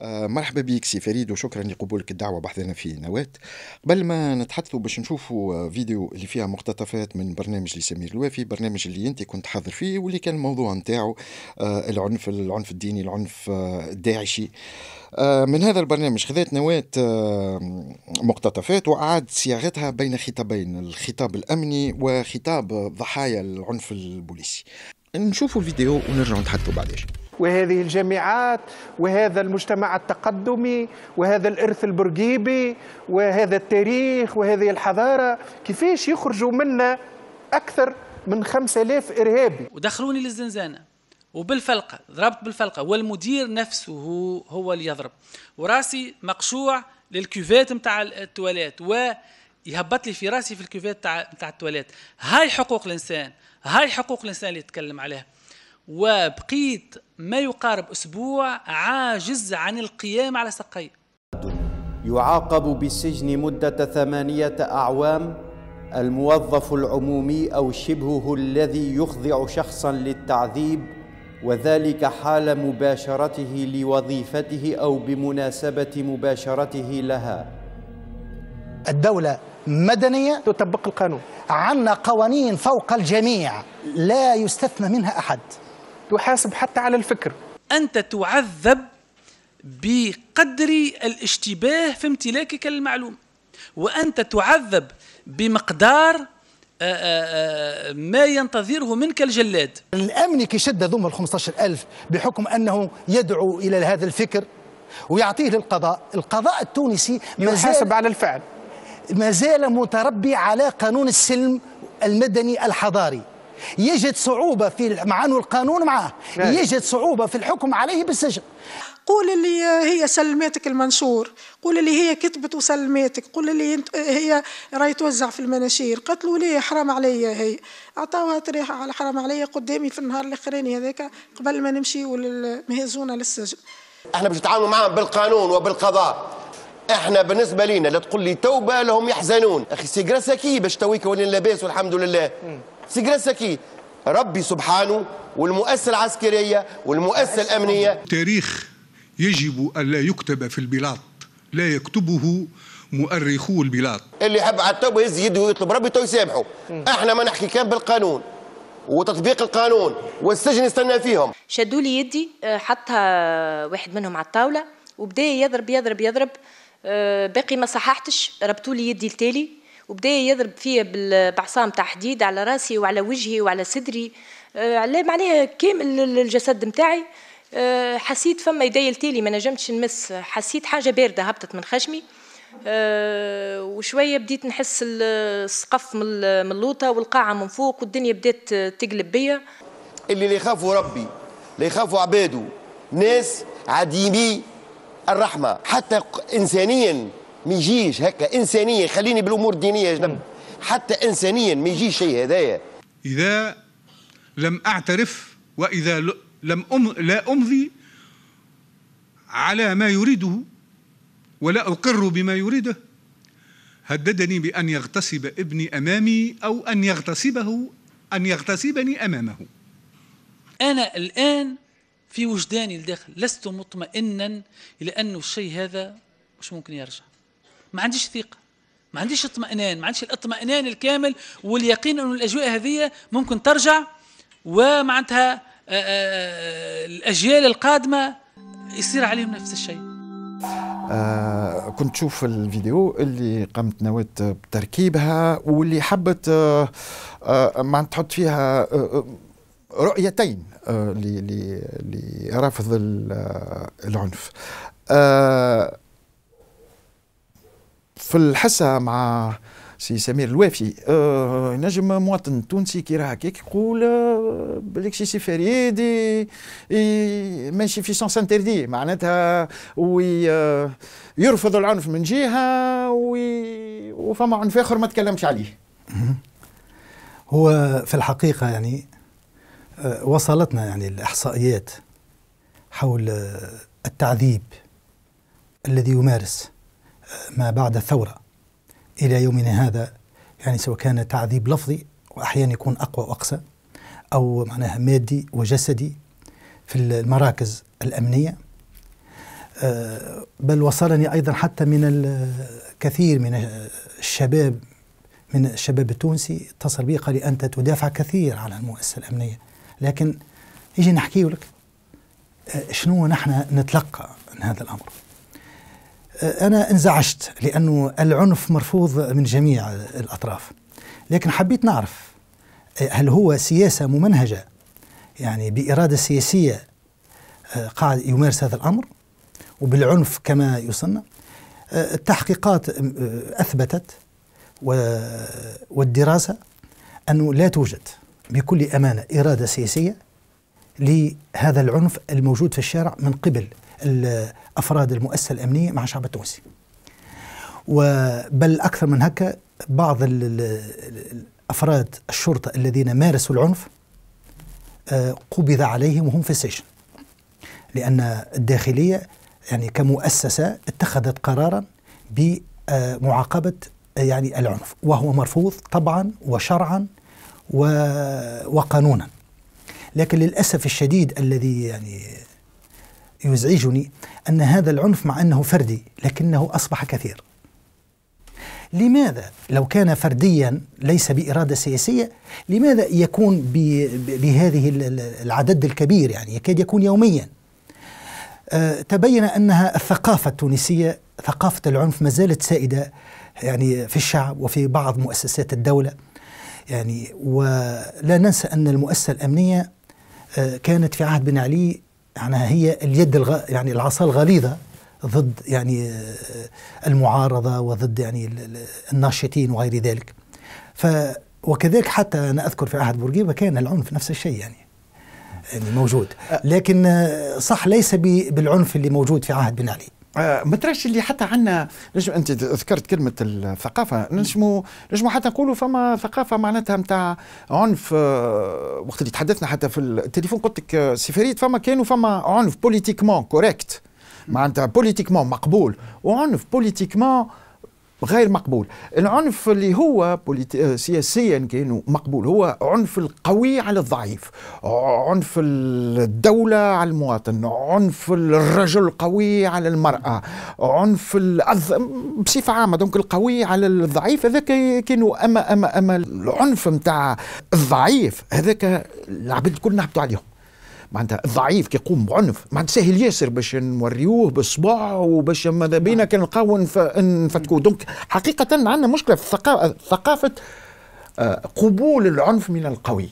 آه، مرحبا بك سي فريد وشكرا لقبولك الدعوه بحثنا في نواة قبل ما نتحدثوا باش نشوفوا آه، فيديو اللي فيها مقتطفات من برنامج لسمير الوافي برنامج اللي انت كنت حاضر فيه واللي كان الموضوع نتاعو آه، العنف العنف الديني العنف الداعشي من هذا البرنامج خذات نواة مقتطفات وأعاد صياغتها بين خطابين الخطاب الأمني وخطاب ضحايا العنف البوليسي نشوفوا الفيديو ونرجع نتحدثوا بعدين وهذه الجامعات وهذا المجتمع التقدمي وهذا الإرث البرجيبي وهذا التاريخ وهذه الحضارة كيفاش يخرجوا منا أكثر من 5000 إرهابي ودخلوني للزنزانة وبالفلقة ضربت بالفلقة والمدير نفسه هو اللي يضرب وراسي مقشوع للكوفيت متاع التواليت ويهبط لي في راسي في الكوفيت متاع التواليت هاي حقوق الانسان هاي حقوق الانسان اللي يتكلم عليها وبقيت ما يقارب أسبوع عاجز عن القيام على ساقي يعاقب بالسجن مدة ثمانية أعوام الموظف العمومي أو شبهه الذي يخضع شخصا للتعذيب وذلك حال مباشرته لوظيفته أو بمناسبة مباشرته لها الدولة مدنية تطبق القانون عنا قوانين فوق الجميع لا يستثنى منها أحد تحاسب حتى على الفكر أنت تعذب بقدر الاشتباه في امتلاكك للمعلومة وأنت تعذب بمقدار آه، آه، آه، ما ينتظره منك الجلاد الأمن كيشد شد ذم الخمسة ألف بحكم أنه يدعو إلى هذا الفكر ويعطيه للقضاء القضاء التونسي يحاسب على الفعل ما زال متربي على قانون السلم المدني الحضاري يجد صعوبة في مع أنه القانون معاه نعم. يجد صعوبة في الحكم عليه بالسجن قول اللي هي سلماتك المنشور قول اللي هي كتبت وسلماتك قول اللي هي راي توزع في المناشير قالت لي حرام عليا هي اعطاوها تريحة على حرام عليا قدامي في النهار الاخراني هذاك قبل ما نمشيو مهزونا للسجن احنا باش نتعاملوا معاهم بالقانون وبالقضاء احنا بالنسبه لينا لا تقول لي توبه لهم يحزنون اخي سي كي باش تويك ولين لاباس والحمد لله م. سجلسكي ربي سبحانه والمؤسسة العسكرية والمؤسسة الأمنية تاريخ يجب أن لا يكتب في البلاد لا يكتبه مؤرخو البلاد اللي يحب على التوبة يهز يده ويطلب ربي تو يسامحه احنا ما نحكي كان بالقانون وتطبيق القانون والسجن يستنى فيهم شدوا لي يدي آه، حطها واحد منهم على الطاولة وبدا يضرب يضرب يضرب آه، باقي ما صححتش ربطوا لي يدي التالي وبدا يضرب فيا بعصام تاع حديد على راسي وعلى وجهي وعلى صدري آه، على معناها كامل الجسد نتاعي آه، حسيت فما يدي التالي ما نجمتش نمس حسيت حاجه بارده هبطت من خشمي آه، وشويه بديت نحس السقف من اللوطه والقاعه من فوق والدنيا بدات تقلب بيا اللي اللي يخافوا ربي اللي يخافوا عباده ناس عديمي الرحمه حتى انسانيا ما يجيش هكا انسانيا خليني بالامور الدينيه جنب حتى انسانيا ما يجيش شيء هذايا اذا لم اعترف واذا لم أم لا امضي على ما يريده ولا اقر بما يريده هددني بان يغتصب ابني امامي او ان يغتصبه ان يغتصبني امامه انا الان في وجداني الداخل لست مطمئنا الى انه الشيء هذا مش ممكن يرجع ما عنديش ثقه ما عنديش اطمئنان ما عنديش الاطمئنان الكامل واليقين انه الاجواء هذه ممكن ترجع ومعناتها آه، آه، آه، الاجيال القادمه يصير عليهم نفس الشيء آه كنت تشوف الفيديو اللي قامت نواة بتركيبها واللي حبت آه آه معناتها تحط فيها آه رؤيتين آه لرافض العنف آه في الحصه مع سي سمير الوافي أه نجم مواطن تونسي كي راه هكاك يقول أه، بالك سي سيفري دي ماشي في سونس انتردي معناتها ويرفض أه، العنف من جهه وفما عنف اخر ما تكلمش عليه هو في الحقيقه يعني أه، وصلتنا يعني الاحصائيات حول التعذيب الذي يمارس ما بعد الثورة إلى يومنا هذا يعني سواء كان تعذيب لفظي وأحيانا يكون أقوى وأقسى أو معناها مادي وجسدي في المراكز الأمنية آه، بل وصلني أيضا حتى من الكثير من الشباب من الشباب التونسي اتصل بي قال لي أنت تدافع كثير عن المؤسسة الأمنية لكن يجي نحكي لك آه، شنو نحن نتلقى من هذا الأمر أنا انزعجت لأنه العنف مرفوض من جميع الأطراف لكن حبيت نعرف هل هو سياسة ممنهجة يعني بإرادة سياسية آه، قاعد يمارس هذا الأمر وبالعنف كما يصنع آه، التحقيقات آه، أثبتت والدراسة أنه لا توجد بكل أمانة إرادة سياسية لهذا العنف الموجود في الشارع من قبل افراد المؤسسه الامنيه مع الشعب التونسي. وبل اكثر من هكا بعض افراد الشرطه الذين مارسوا العنف آه، قبض عليهم وهم في السجن. لان الداخليه يعني كمؤسسه اتخذت قرارا بمعاقبه آه، يعني العنف وهو مرفوض طبعا وشرعا وقانونا لكن للاسف الشديد الذي يعني يزعجني أن هذا العنف مع أنه فردي لكنه أصبح كثير لماذا لو كان فرديا ليس بإرادة سياسية لماذا يكون بهذه العدد الكبير يعني يكاد يكون يوميا أه تبين أنها الثقافة التونسية ثقافة العنف ما زالت سائدة يعني في الشعب وفي بعض مؤسسات الدولة يعني ولا ننسى أن المؤسسة الأمنية آه، كانت في عهد بن علي يعني هي اليد الغ... يعني العصا الغليظه ضد يعني آه، المعارضه وضد يعني الناشطين وغير ذلك ف وكذلك حتى انا اذكر في عهد بورقيبه كان العنف نفس الشيء يعني يعني موجود لكن آه، صح ليس بالعنف اللي موجود في عهد بن علي آه، ما تراش اللي حتى عندنا نجم انت ذكرت كلمه الثقافه نجمو نجمو حتى نقولوا فما ثقافه معناتها نتاع عنف آه، وقت اللي تحدثنا حتى في التليفون قلت لك آه، سفريت فما كانوا فما عنف بوليتيكمون كوريكت معناتها بوليتيكمون مقبول وعنف بوليتيكمون غير مقبول العنف اللي هو آه، سياسيا كان مقبول هو عنف القوي على الضعيف عنف الدولة على المواطن عنف الرجل القوي على المرأة عنف الأذ... بصفة عامة دونك القوي على الضعيف هذاك كانوا أما أما أما العنف متاع الضعيف هذاك العباد الكل نحبطوا عليهم معناتها الضعيف كيقوم بعنف معناتها سهل ياسر باش نوريوه بصبع وباش ماذا بينا كان نلقاو نفتكوه دونك حقيقه عندنا مشكله في ثقافه آه، قبول العنف من القوي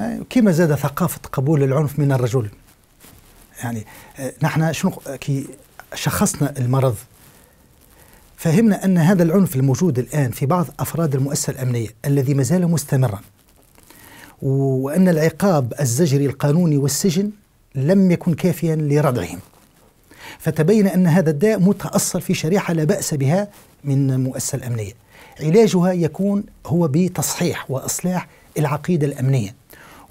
آه، كما زاد ثقافه قبول العنف من الرجل يعني آه، نحن شنو كي شخصنا المرض فهمنا ان هذا العنف الموجود الان في بعض افراد المؤسسه الامنيه الذي ما زال مستمرا وأن العقاب الزجري القانوني والسجن لم يكن كافيا لردعهم فتبين أن هذا الداء متأصل في شريحة لا بأس بها من المؤسسة الأمنية علاجها يكون هو بتصحيح وإصلاح العقيدة الأمنية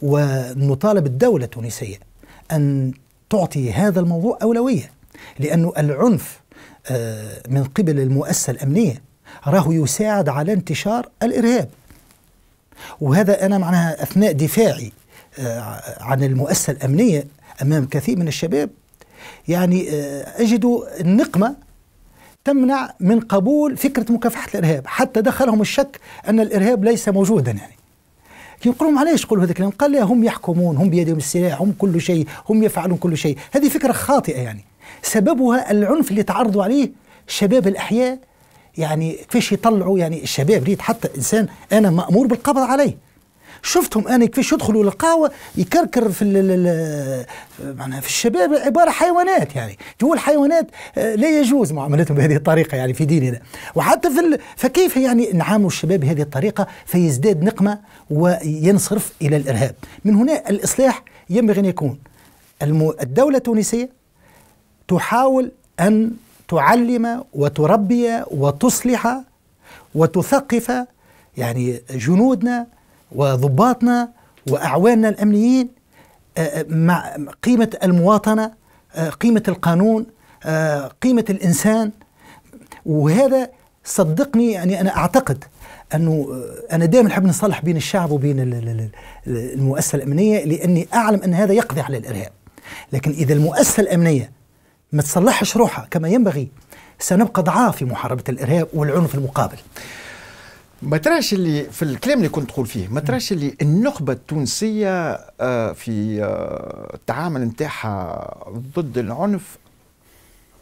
ونطالب الدولة التونسية أن تعطي هذا الموضوع أولوية لأن العنف آه، من قبل المؤسسة الأمنية راه يساعد على انتشار الإرهاب وهذا أنا معناها أثناء دفاعي آه، عن المؤسسة الأمنية أمام كثير من الشباب يعني آه، أجد النقمة تمنع من قبول فكرة مكافحة الإرهاب حتى دخلهم الشك أن الإرهاب ليس موجودا يعني يقولون علاش يقولوا هذا الكلام قال لا هم يحكمون هم بيدهم السلاح هم كل شيء هم يفعلون كل شيء هذه فكرة خاطئة يعني سببها العنف اللي تعرضوا عليه شباب الأحياء يعني كيفاش يطلعوا يعني الشباب ريت حتى انسان انا مامور بالقبض عليه شفتهم انا كيفاش يدخلوا للقهوه يكركر في معناها في الشباب عباره حيوانات يعني هو الحيوانات آه، لا يجوز معاملتهم بهذه الطريقه يعني في ديننا وحتى في فكيف يعني نعاملوا الشباب بهذه الطريقه فيزداد نقمه وينصرف الى الارهاب من هنا الاصلاح ينبغي ان يكون الدوله التونسيه تحاول ان تعلم وتربي وتصلح وتثقف يعني جنودنا وضباطنا واعواننا الامنيين آه، آه، مع قيمه المواطنه آه، قيمه القانون قيمه الانسان وهذا صدقني يعني انا اعتقد انه انا دائما نحب نصلح بين الشعب وبين المؤسسه الامنيه لاني اعلم ان هذا يقضي على الارهاب لكن اذا المؤسسه الامنيه ما تصلحش روحها كما ينبغي سنبقى ضعاف في محاربة الإرهاب والعنف المقابل ما تراش اللي في الكلام اللي كنت تقول فيه ما تراش اللي النخبه التونسيه آه، في آه، التعامل نتاعها ضد العنف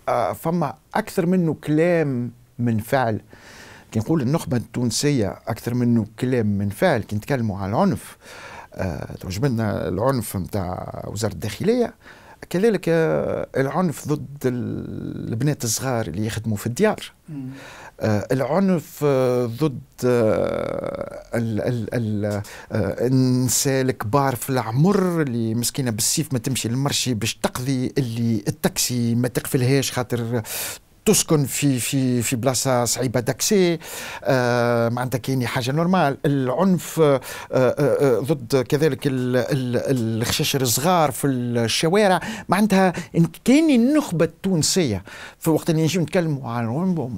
آه، فما اكثر منه كلام من فعل كي نقول النخبه التونسيه اكثر منه كلام من فعل كي نتكلموا على العنف توجبنا العنف نتاع وزاره الداخليه كذلك آه، العنف ضد البنات الصغار اللي يخدموا في الديار آه، العنف آه، ضد النساء الكبار في العمر اللي مسكينه بالسيف ما تمشي للمرشي باش تقضي اللي التاكسي ما تقفلهاش خاطر تسكن في في في بلاصه صعيبه داكسي آه، معناتها كاين حاجه نورمال العنف آه، آه، ضد كذلك الخشاشر الصغار في الشوارع معناتها كاين النخبه التونسيه في الوقت اللي نجي نتكلموا عن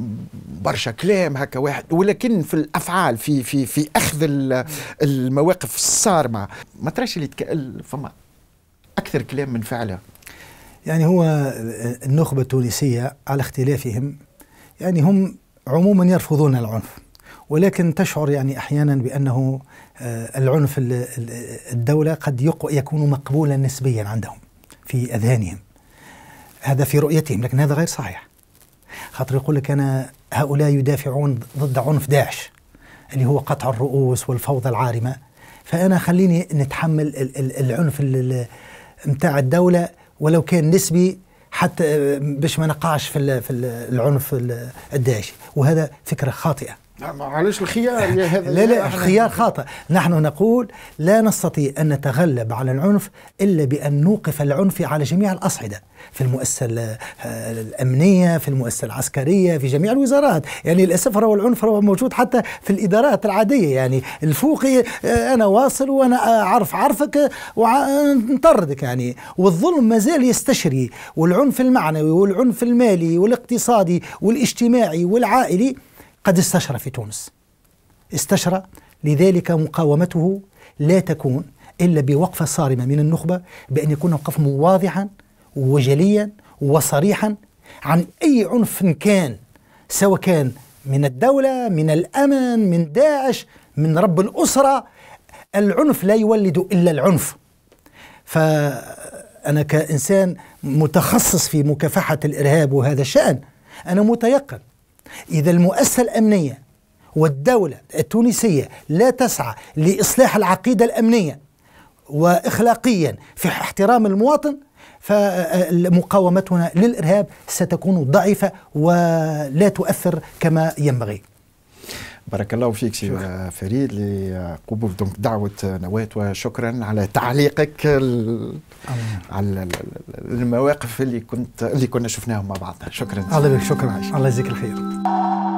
برشا كلام هكا واحد ولكن في الافعال في في في اخذ المواقف الصارمه ما تراش اللي فما اكثر كلام من فعله يعني هو النخبة التونسية على اختلافهم يعني هم عموما يرفضون العنف ولكن تشعر يعني احيانا بانه آه، العنف الدوله قد يكون مقبولا نسبيا عندهم في اذهانهم هذا في رؤيتهم لكن هذا غير صحيح خاطر يقول لك انا هؤلاء يدافعون ضد عنف داعش اللي هو قطع الرؤوس والفوضى العارمه فانا خليني نتحمل العنف نتاع الدوله ولو كان نسبي حتى آه، باش ما نقعش في العنف الداعشي وهذا فكره خاطئه لا معلش الخيار يا هذا لا لا الخيار خاطئ نحن نقول لا نستطيع أن نتغلب على العنف إلا بأن نوقف العنف على جميع الأصعدة في المؤسسة الأمنية في المؤسسة العسكرية في جميع الوزارات يعني للأسف هو العنف هو موجود حتى في الإدارات العادية يعني الفوقي آه، أنا واصل وأنا أعرف عرفك ونطردك يعني والظلم ما زال يستشري والعنف المعنوي والعنف المالي والاقتصادي والاجتماعي والعائلي قد استشرى في تونس استشرى لذلك مقاومته لا تكون إلا بوقفة صارمة من النخبة بأن يكون وقف واضحا وجليا وصريحا عن أي عنف كان سواء كان من الدولة من الأمن من داعش من رب الأسرة العنف لا يولد إلا العنف فأنا كإنسان متخصص في مكافحة الإرهاب وهذا الشأن أنا متيقن إذا المؤسسة الأمنية والدولة التونسية لا تسعى لإصلاح العقيدة الأمنية وإخلاقيا في احترام المواطن فمقاومتنا للإرهاب ستكون ضعيفة ولا تؤثر كما ينبغي بارك الله فيك سي فريد لقبول دونك دعوه نواه وشكرا على تعليقك على المواقف اللي كنت اللي كنا شفناهم مع بعضنا شكرا الله يبارك شكرا الله يجزيك الخير